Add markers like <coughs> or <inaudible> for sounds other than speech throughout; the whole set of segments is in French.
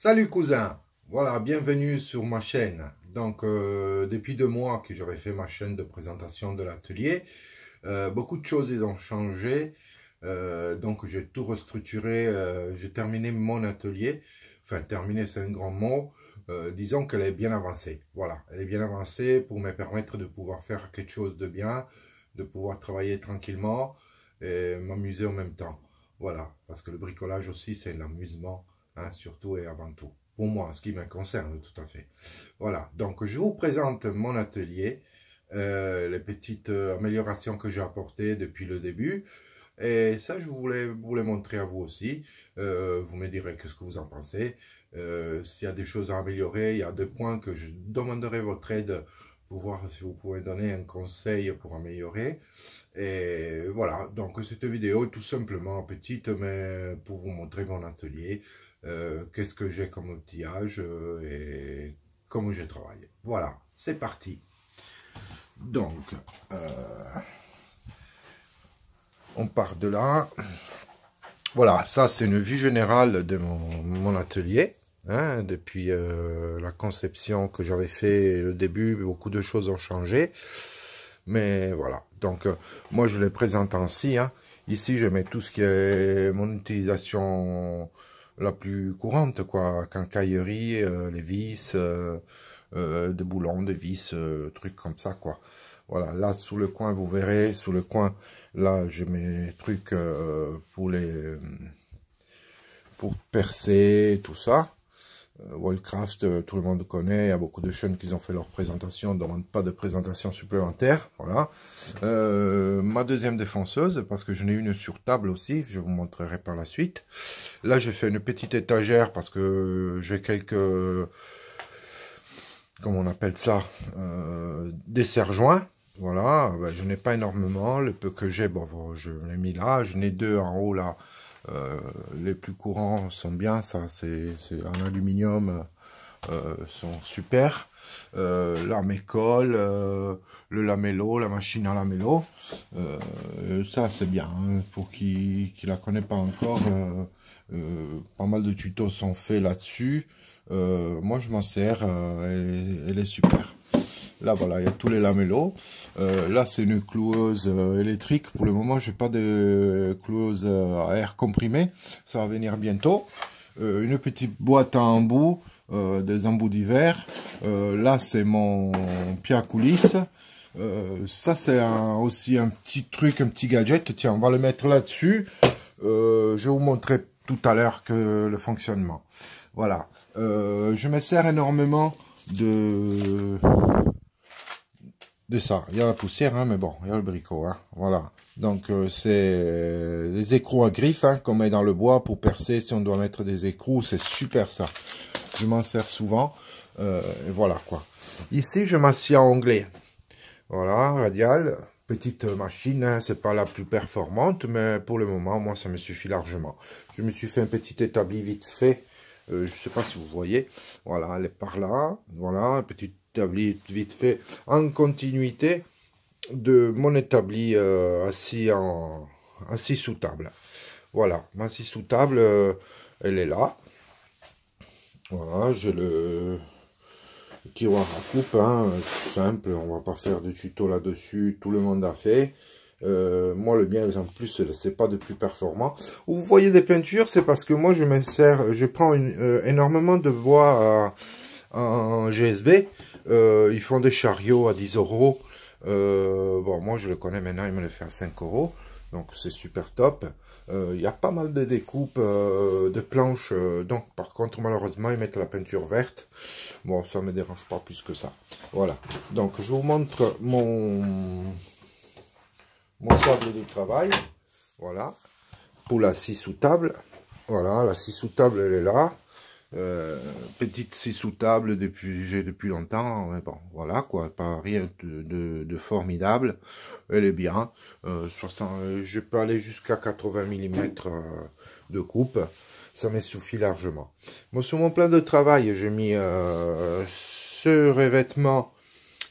Salut cousin Voilà, bienvenue sur ma chaîne. Donc, euh, depuis deux mois que j'avais fait ma chaîne de présentation de l'atelier, euh, beaucoup de choses ont changé. Euh, donc, j'ai tout restructuré, j'ai terminé mon atelier. Enfin, terminé, c'est un grand mot. disons qu'elle est bien avancée. Voilà, elle est bien avancée pour me permettre de pouvoir faire quelque chose de bien, de pouvoir travailler tranquillement et m'amuser en même temps. Voilà, parce que le bricolage aussi, c'est un amusement Hein, surtout et avant tout. Pour moi, ce qui me concerne, tout à fait. Voilà, donc je vous présente mon atelier, euh, les petites euh, améliorations que j'ai apportées depuis le début. Et ça, je voulais vous les montrer à vous aussi. Euh, vous me direz ce que vous en pensez. S'il y a des choses à améliorer, il y a des points que je demanderai votre aide pour voir si vous pouvez donner un conseil pour améliorer. Et voilà, donc cette vidéo est tout simplement petite, mais pour vous montrer mon atelier. Euh, qu'est-ce que j'ai comme outillage euh, et comment j'ai travaillé. Voilà, c'est parti. Donc, euh, on part de là. Voilà, ça c'est une vue générale de mon, atelier. Hein, depuis la conception que j'avais fait le début, beaucoup de choses ont changé. Mais voilà, donc moi je les présente ainsi. Hein. Ici je mets tout ce qui est mon utilisation la plus courante, quoi. Quincaillerie, euh, les vis, euh, euh, de boulons, de vis, euh, trucs comme ça, quoi. Voilà, là, sous le coin, vous verrez, sous le coin, là, j'ai mes trucs pour les... pour percer, tout ça. Euh, Worldcraft, euh, tout le monde connaît, il y a beaucoup de chaînes qui ont fait leur présentation, ne demandent pas de présentation supplémentaire, voilà. Euh, ma deuxième défenseuse, parce que j'en ai une sur table aussi, je vous montrerai par la suite. Là, j'ai fait une petite étagère parce que j'ai quelques, comment on appelle ça, euh, des joints Voilà, ben, je n'ai pas énormément, le peu que j'ai, bon, je l'ai mis là, je n'ai deux en haut là, euh, les plus courants sont bien, ça, c'est en aluminium, euh, euh, sont super. Euh, l'armécole, euh, le lamello, la machine à lamello, ça c'est bien. Hein. Pour qui, qui la connaît pas encore, pas mal de tutos sont faits là-dessus. moi je m'en sers, elle, est super. Là, voilà, il y a tous les lamellos. Euh, là, c'est une cloueuse euh, électrique. Pour le moment, je n'ai pas de cloueuse euh, à air comprimé. Ça va venir bientôt. une petite boîte à embouts, des embouts d'hiver. là, c'est mon pied à coulisses. ça, c'est aussi un petit truc, un petit gadget. Tiens, on va le mettre là-dessus. je vais vous montrer tout à l'heure que le fonctionnement. Voilà. je me sers énormément de de ça. Il y a la poussière, hein, mais bon, il y a le bricot. Hein. voilà. Donc, euh, c'est des euh, écrous à griffes hein, qu'on met dans le bois pour percer. Si on doit mettre des écrous, c'est super ça. Je m'en sers souvent. Euh, voilà, quoi. Ici, je m'assieds à anglais. Voilà, radial. Petite machine, hein, c'est pas la plus performante, mais pour le moment, moi, ça me suffit largement. Je me suis fait un petit établi vite fait. je je sais pas si vous voyez. Voilà, elle est par là. Voilà, un petit vite fait en continuité de mon établi euh, assis, en, assis sous table. Voilà, ma assise sous table, euh, elle est là. Voilà, j'ai le tiroir à coupe, hein, simple, on va pas faire de tuto là-dessus, tout le monde a fait. Euh, moi le mien en plus c'est pas de plus performant vous voyez des peintures c'est parce que moi je m'insère je prends énormément de bois en GSB euh, ils font des chariots à 10 euros. Euh, bon, moi je le connais maintenant, il me le fait à 5 euros. Donc c'est super top. Euh, il y a pas mal de découpes, de planches. donc par contre, malheureusement, ils mettent la peinture verte. Bon, ça ne me dérange pas plus que ça. Voilà. Donc je vous montre mon, mon sable de travail. Voilà. Pour la scie sous table. Voilà, la scie sous table, elle est là. Euh, petite scie sous table depuis j'ai depuis longtemps mais bon voilà quoi pas rien de, de, formidable elle est bien euh, 60 euh, je peux aller jusqu'à 80 mm euh, de coupe ça m'est suffit largement moi sur mon plan de travail j'ai mis ce revêtement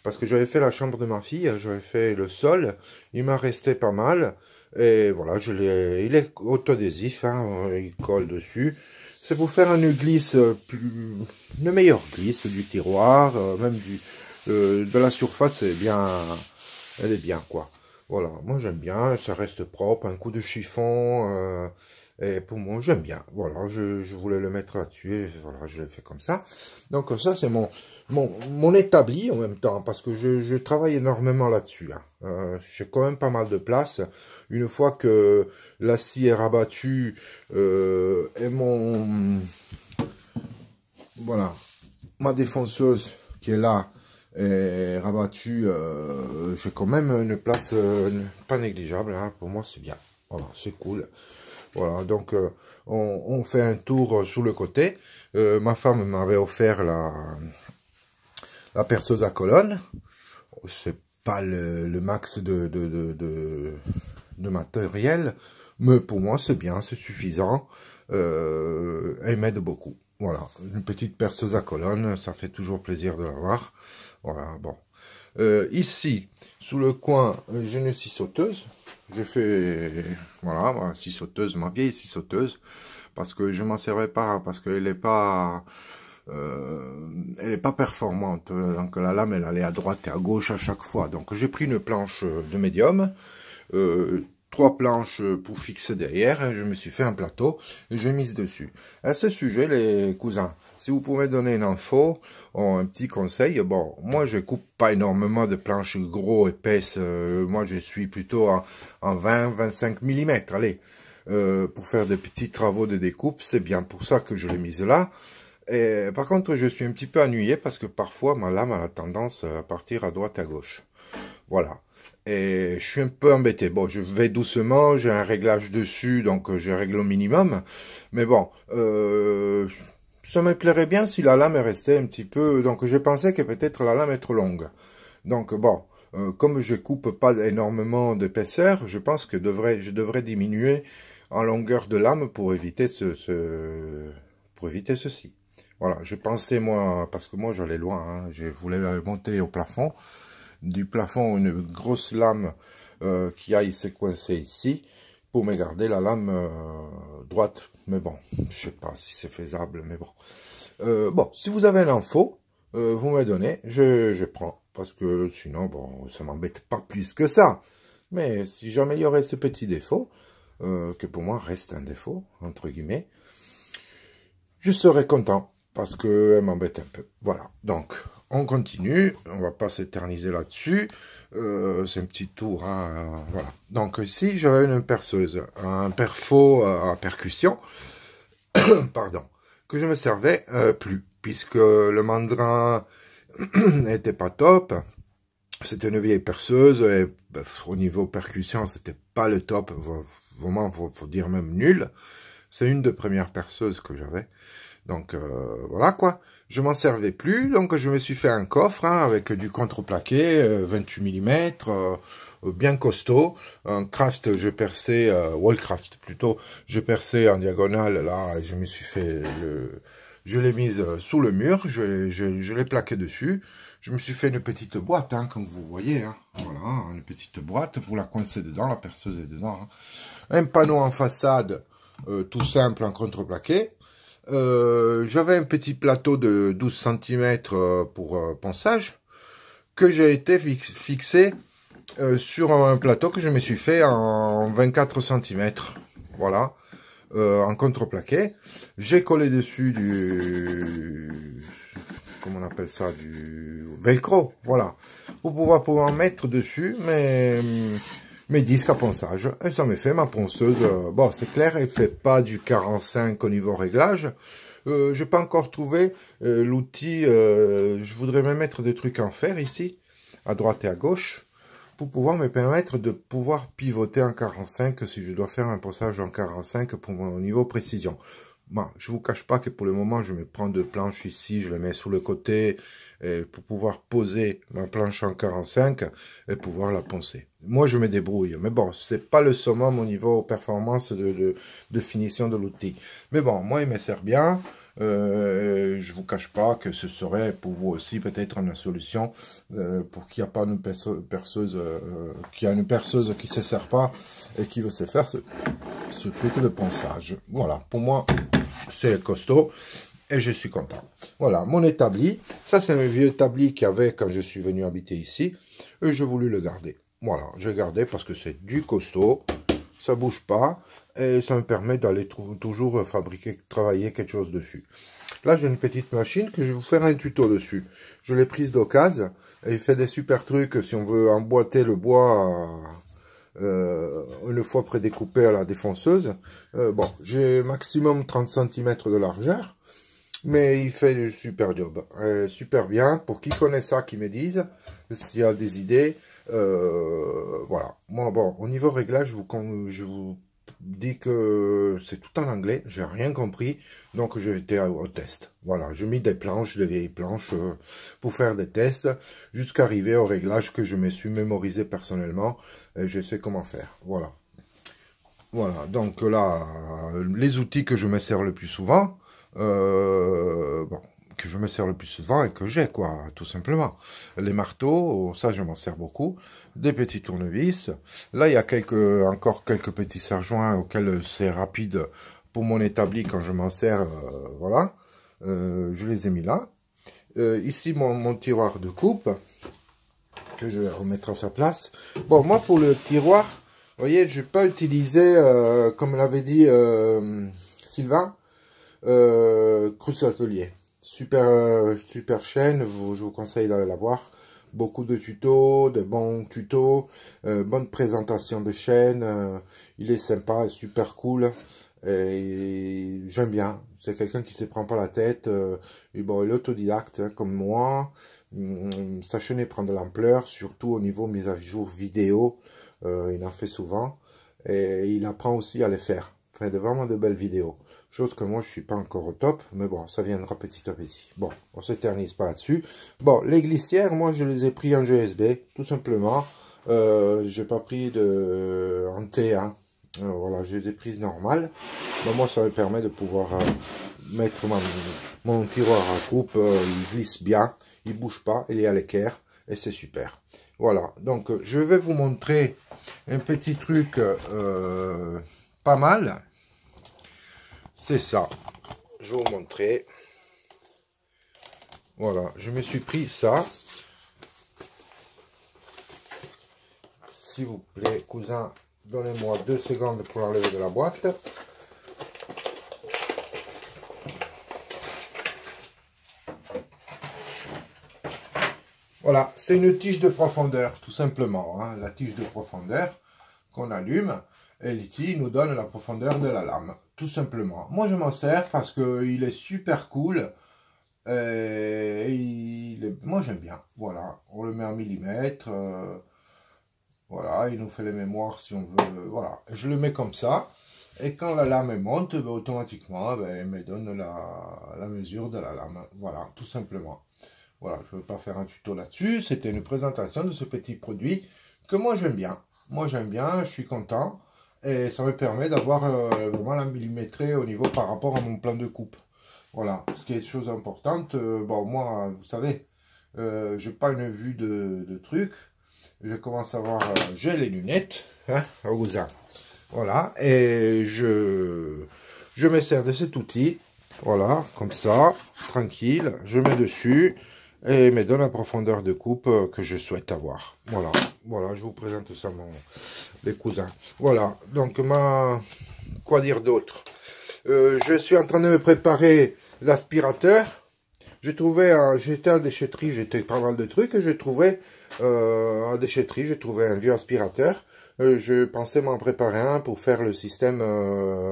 parce que j'avais fait la chambre de ma fille j'avais fait le sol il m'a resté pas mal et voilà je l'ai il est autodésif hein, il colle dessus c'est pour faire une glisse euh, plus, une meilleure glisse du tiroir, euh, même du, euh, de la surface, est bien, elle est bien quoi. Voilà, moi j'aime bien, ça reste propre, un coup de chiffon, et pour moi, j'aime bien. Voilà, je, voulais le mettre là-dessus. voilà, je le fais comme ça. Donc ça, c'est mon, mon, mon, établi en même temps, parce que je, travaille énormément là-dessus. Hein. Euh, j'ai quand même pas mal de place. Une fois que la scie est rabattue euh, et mon... Voilà, ma défonceuse qui est là, est rabattue euh, j'ai quand même une place pas négligeable. Hein. Pour moi, c'est bien. Voilà, c'est cool. Voilà, donc euh, on, fait un tour euh, sur le côté. Euh, ma femme m'avait offert la, la perceuse à colonne. C'est pas le, max de matériel, mais pour moi c'est bien, c'est suffisant. elle m'aide beaucoup. Voilà, une petite perceuse à colonne, ça fait toujours plaisir de l'avoir. Voilà, bon. ici, sous le coin, je ne suis sauteuse. J'ai fait, voilà, bah, scie sauteuse, ma vieille scie sauteuse, parce que je m'en servais pas, parce qu'elle n'est pas... Euh, elle est pas performante, donc la lame elle allait à droite et à gauche à chaque fois. Donc j'ai pris une planche de médium, euh, trois planches euh, pour fixer derrière, hein, je me suis fait un plateau et je mis dessus. À ce sujet, les cousins, si vous pouvez donner une info, oh, un petit conseil, bon, moi je coupe pas énormément de planches gros, épaisses, euh, moi je suis plutôt en, 20-25 mm, allez, euh, pour faire des petits travaux de découpe, c'est bien pour ça que je l'ai mise là. Et, par contre, je suis un petit peu ennuyé parce que parfois ma lame a tendance à partir à droite à gauche. Voilà et je suis un peu embêté. Bon, je vais doucement, j'ai un réglage dessus, donc euh, je règle au minimum. Mais bon, euh, ça me plairait bien si la lame restait un petit peu... Donc je pensais que peut-être la lame est trop longue. Donc bon, euh, comme je coupe pas énormément d'épaisseur, je pense que je devrais diminuer en longueur de lame pour éviter ce, pour éviter ceci. Voilà, je pensais moi, parce que moi j'allais loin, hein, je voulais monter au plafond, du plafond une grosse lame euh, qui aille se coincer ici pour me garder la lame euh, droite. Mais bon, je sais pas si c'est faisable, mais bon. Euh, bon, si vous avez l'info, vous me donnez, je, je, prends. Parce que sinon, bon, ça m'embête pas plus que ça. Mais si j'améliorais ce petit défaut, que pour moi reste un défaut, entre guillemets, je serais content parce qu'elle m'embête un peu. Voilà, donc on continue, on va pas s'éterniser là-dessus, euh, c'est un petit tour, hein, euh, voilà. Donc ici j'avais une perceuse, un perfo à percussion, <coughs> pardon, que je me servais euh, plus, puisque le mandrin n'était <coughs> pas top, c'était une vieille perceuse, et au niveau percussion c'était pas le top, vraiment faut, faut dire même nul, c'est une des premières perceuses que j'avais, donc euh, voilà quoi. Je m'en servais plus, donc je me suis fait un coffre hein, avec du contreplaqué, 28 euh, mm, euh, bien costaud. Un craft, je perçais, wallcraft plutôt, je perçais en diagonale, là, je me suis fait le... Je l'ai mise sous le mur, je, l'ai plaqué dessus. Je me suis fait une petite boîte, hein, comme vous voyez. Hein. voilà, une petite boîte pour la coincer dedans, la perceuse est dedans. Un panneau en façade, tout simple, en contreplaqué euh, j'avais un petit plateau de 12 cm euh, pour euh, pansage que j'ai été fixé sur un plateau que je me suis fait en 24 cm. Voilà. Euh, en contreplaqué. J'ai collé dessus du... Comment on appelle ça Du velcro, voilà. Vous pouvoir pouvoir mettre dessus, mais hum, mes disques à ponçage. Et ça m'est fait ma ponceuse. Bon, c'est clair, elle fait pas du 45 au niveau réglage. Euh, je n'ai pas encore trouvé euh, l'outil. Euh, je voudrais même mettre des trucs en fer ici, à droite et à gauche, pour pouvoir me permettre de pouvoir pivoter en 45 si je dois faire un ponçage en 45 pour mon niveau précision. Bon, je vous cache pas que pour le moment, je me prends deux planches ici, je les mets sur le côté euh, pour pouvoir poser ma planche en 45 et pouvoir la poncer. Moi, je me débrouille, mais bon, n'est pas le summum au niveau performance de, de finition de l'outil. Mais bon, moi, il me sert bien. Je euh, je vous cache pas que ce serait pour vous aussi peut-être une solution euh, pour qu'il n'y a pas une perceuse, euh, a une perceuse qui se sert pas et qui veut se faire ce, petit truc de ponçage. Voilà, pour moi, c'est costaud et je suis content. Voilà, mon établi. Ça, c'est un vieux établi qu'il y avait quand je suis venu habiter ici. Et je voulu le garder. Voilà, je le gardé parce que c'est du costaud. Ça bouge pas et ça me permet d'aller toujours fabriquer, travailler quelque chose dessus. Là, j'ai une petite machine que je vais vous faire un tuto dessus. Je l'ai prise d'occasion il fait des super trucs si on veut emboîter le bois euh, une fois prédécoupé à la défonceuse. Euh, bon, j'ai maximum 30 cm de largeur, mais il fait super job. super bien. Pour qui connaît ça, qui me disent s'il y a des idées. Euh, voilà. Moi, bon, au niveau réglage, je vous, je vous dit que c'est tout en anglais, j'ai rien compris, donc j'étais au test. Voilà, j'ai mis des planches, des vieilles planches euh, pour faire des tests, jusqu'à arriver au réglage que je me suis mémorisé personnellement, et je sais comment faire, voilà. Voilà, donc là, euh, les outils que je me sers le plus souvent, euh, bon, que je me sers le plus souvent et que j'ai, quoi, tout simplement. Les marteaux, oh, ça je m'en sers beaucoup, des petits tournevis. Là, il y a encore quelques petits serre-joints auxquels c'est rapide pour mon établi quand je m'en sers, euh, voilà. Euh, je les ai mis là. Euh, ici, mon, tiroir de coupe, que je vais remettre à sa place. Bon, moi, pour le tiroir, vous voyez, je n'ai pas utilisé, comme l'avait dit Sylvain, euh, Cruz Atelier super, euh, super chaîne, je vous conseille d'aller la voir. Beaucoup de tutos, de bons tutos, euh, bonne présentation de chaîne. Euh, il est sympa, super cool. Et j'aime bien. C'est quelqu'un qui se prend pas la tête. il est autodidacte, hein, comme moi. Hum, sa chaîne prend de l'ampleur, surtout au niveau mise à jour vidéo. il en fait souvent. Et il apprend aussi à les faire. Enfin, de vraiment de belles vidéos. Chose que moi, je suis pas encore au top, mais bon, ça viendra petit à petit. Bon, on s'éternise pas là-dessus. Bon, les glissières, moi, je les ai pris en GSB, tout simplement. Euh, j'ai pas pris de en T1. Euh, voilà, j'ai des prises normales. moi, ça me permet de pouvoir euh, mettre mon tiroir à coupe. Euh, il glisse bien, il bouge pas, il est à l'équerre et c'est super. Voilà, donc je vais vous montrer un petit truc pas mal c'est ça. Je vais vous montrer. Voilà, je me suis pris ça. S'il vous plaît, cousin, donnez-moi deux secondes pour l'enlever de la boîte. Voilà, c'est une tige de profondeur, tout simplement. Hein, la tige de profondeur qu'on allume, elle, ici, nous donne la profondeur de la lame tout simplement. Moi, je m'en sers parce qu'il est super cool. Et il est... moi, j'aime bien. Voilà, on le met en millimètre. Euh, voilà, il nous fait les mémoires si on veut. Voilà, je le mets comme ça. Et quand la lame monte, ben, automatiquement, ben, elle me donne la... la, mesure de la lame. Voilà, tout simplement. Voilà, je ne veux pas faire un tuto là-dessus. C'était une présentation de ce petit produit que moi, j'aime bien. Moi, j'aime bien, je suis content et ça me permet d'avoir au euh, vraiment la millimétrée au niveau par rapport à mon plan de coupe. Voilà, ce qui est une chose importante, euh, bon moi, vous savez, je euh, j'ai pas une vue de, truc, je commence à voir, j'ai les lunettes, hein, Voilà, et je, je me sers de cet outil, voilà, comme ça, tranquille, je mets dessus, et me donne la profondeur de coupe euh, que je souhaite avoir. Voilà, voilà, je vous présente ça, mon, les cousins. Voilà, donc ma... Quoi dire d'autre euh, Je suis en train de me préparer l'aspirateur. J'ai trouvé, j'étais à déchetterie, j'étais pas mal de trucs, et j'ai trouvé euh, déchetterie, j'ai trouvé un vieux aspirateur. Euh, je pensais m'en préparer un pour faire le système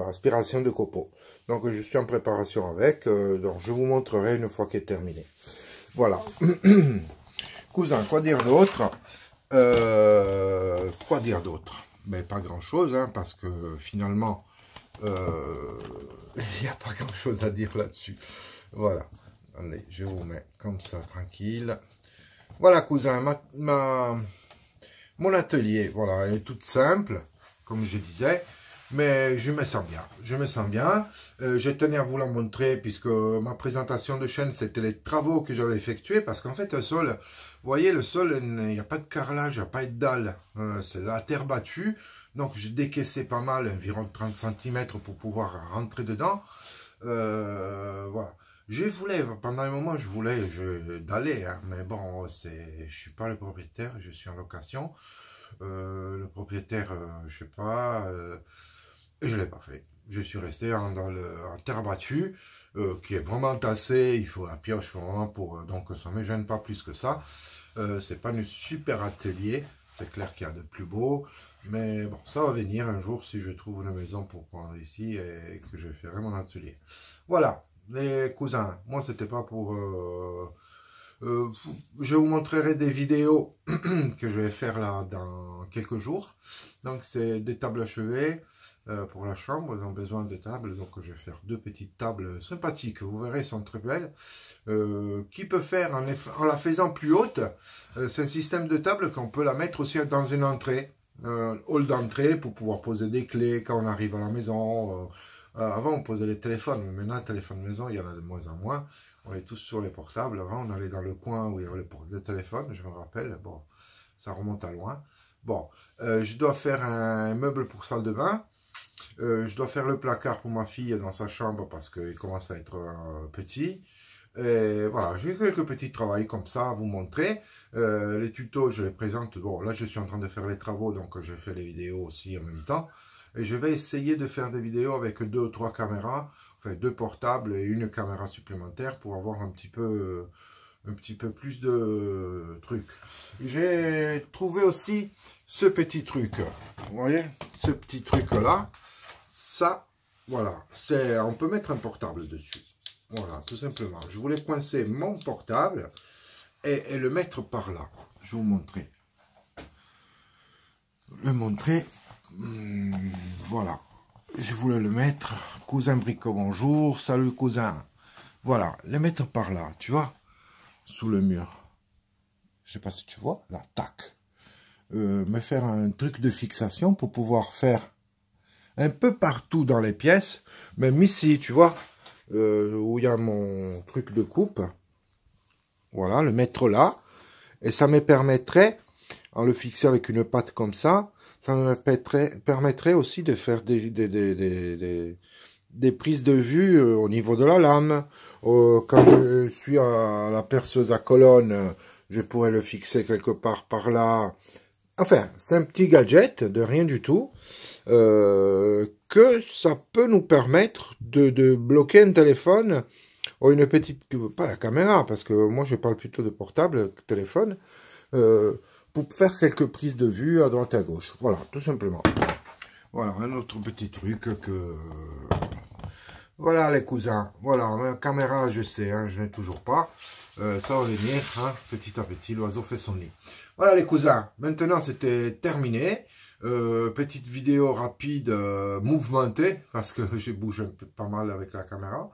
aspiration de copeaux. Donc je suis en préparation avec, donc je vous montrerai une fois qu'il est terminé. Voilà. <clears throat> Cousin, quoi dire d'autre euh, Quoi dire d'autre Mais pas grand-chose, hein, parce que finalement, euh, <laughs> il n'y a pas grand-chose à dire là-dessus. Voilà. Allez, je vous mets comme ça, tranquille. Voilà, cousin, mon atelier, voilà, est toute simple, comme je disais mais je me sens bien, je me sens bien. Euh, je tenais à vous la montrer puisque ma présentation de chaîne, c'était les travaux que j'avais effectués parce qu'en fait, le sol, vous voyez, le sol, il n'y a pas de carrelage, il n'y a pas de dalle, hein, c'est la terre battue. Donc, j'ai décaissé pas mal, environ 30 cm pour pouvoir rentrer dedans. Euh, voilà. Je voulais, pendant un moment, je voulais d'aller, hein, mais bon, je ne suis pas le propriétaire, je suis en location. Euh, le propriétaire, je ne je sais pas, je ne l'ai pas fait. Je suis resté en, dans le, terre battue, euh, qui est vraiment tassée. Il faut la pioche vraiment pour... Euh, donc ça ne me gêne pas plus que ça. Euh, c'est pas un super atelier. C'est clair qu'il y a de plus beau. Mais bon, ça va venir un jour si je trouve une maison pour prendre ici et, que je ferai mon atelier. Voilà, les cousins. Moi, c'était pas pour... Euh, je vous montrerai des vidéos <clears throat> que je vais faire là dans quelques jours. Donc c'est des tables achevées. Euh, pour la chambre, ils ont besoin de tables, donc je vais faire deux petites tables sympathiques, vous verrez, sont très belles, euh, qui peut faire, en, la faisant plus haute, euh, c'est un système de table qu'on peut la mettre aussi dans une entrée, hall d'entrée, pour pouvoir poser des clés quand on arrive à la maison, avant, on posait les téléphones, mais maintenant, téléphone maison, il y en a de moins en moins. On est tous sur les portables. Avant, on allait dans le coin où il y avait le, téléphone, je me rappelle. Bon, ça remonte à loin. Bon, je dois faire un meuble pour salle de bain. Euh, je dois faire le placard pour ma fille dans sa chambre parce qu'il commence à être euh, petit. Et voilà, j'ai quelques petits travaux comme ça à vous montrer. Euh, les tutos, je les présente. Bon, là, je suis en train de faire les travaux, donc je fais les vidéos aussi en même temps. Et je vais essayer de faire des vidéos avec deux ou trois caméras, enfin deux portables et une caméra supplémentaire pour avoir un petit peu, un petit peu plus de trucs. J'ai trouvé aussi ce petit truc. Vous voyez, ce petit truc là ça, voilà, c'est, on peut mettre un portable dessus. Voilà, tout simplement. Je voulais coincer mon portable et, le mettre par là. Je vais vous montrer. Le montrer. Hmm, voilà. Je voulais le mettre. Cousin Brico, bonjour. Salut cousin. Voilà, le mettre par là, tu vois. Sous le mur. Je sais pas si tu vois. Là, tac. Mais euh, me faire un truc de fixation pour pouvoir faire un peu partout dans les pièces. Même ici, tu vois, euh, où il y a mon truc de coupe. Voilà, le mettre là. Et ça me permettrait, en le fixant avec une patte comme ça, ça me permettrait, aussi de faire des, des, des, des, des prises de vue euh, au niveau de la lame. Euh, quand je suis à la perceuse à colonne, je pourrais le fixer quelque part par là. Enfin, c'est un petit gadget de rien du tout. Euh, que ça peut nous permettre de, de, bloquer un téléphone ou oh, une petite pas la caméra parce que moi je parle plutôt de portable téléphone euh, pour faire quelques prises de vue à droite et à gauche voilà tout simplement voilà un autre petit truc que voilà les cousins voilà la caméra je sais hein, je n'ai toujours pas euh, ça va venir hein, petit à petit l'oiseau fait son nid voilà les cousins maintenant c'était terminé euh, petite vidéo rapide, euh, mouvementée, parce que <laughs> je bouge pas mal avec la caméra.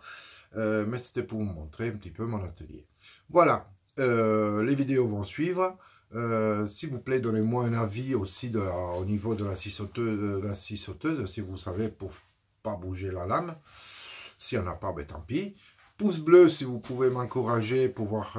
Euh, mais c'était pour vous montrer un petit peu mon atelier. Voilà, les vidéos vont suivre. S'il vous plaît, donnez-moi un avis aussi au niveau de la scie sauteuse, de si vous savez, pour pas bouger la lame. S'il n'y en a pas, ben, tant pis. Pouce bleu si vous pouvez m'encourager pour voir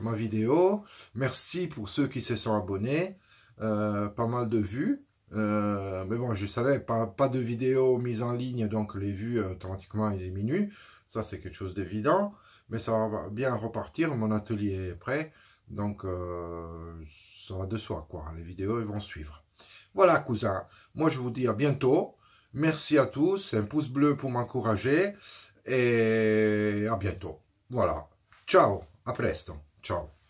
ma vidéo. Merci pour ceux qui se sont abonnés. pas mal de vues. Euh, mais bon, je savais, pas, de vidéo mise en ligne, donc les vues euh, automatiquement diminuent. Ça, c'est quelque chose d'évident. Mais ça va bien repartir, mon atelier est prêt. Donc, euh, ça va de soi, quoi. Les vidéos, vont suivre. Voilà, cousin. Moi, je vous dis à bientôt. Merci à tous. Un pouce bleu pour m'encourager. Et à bientôt. Voilà. Ciao. A presto. Ciao.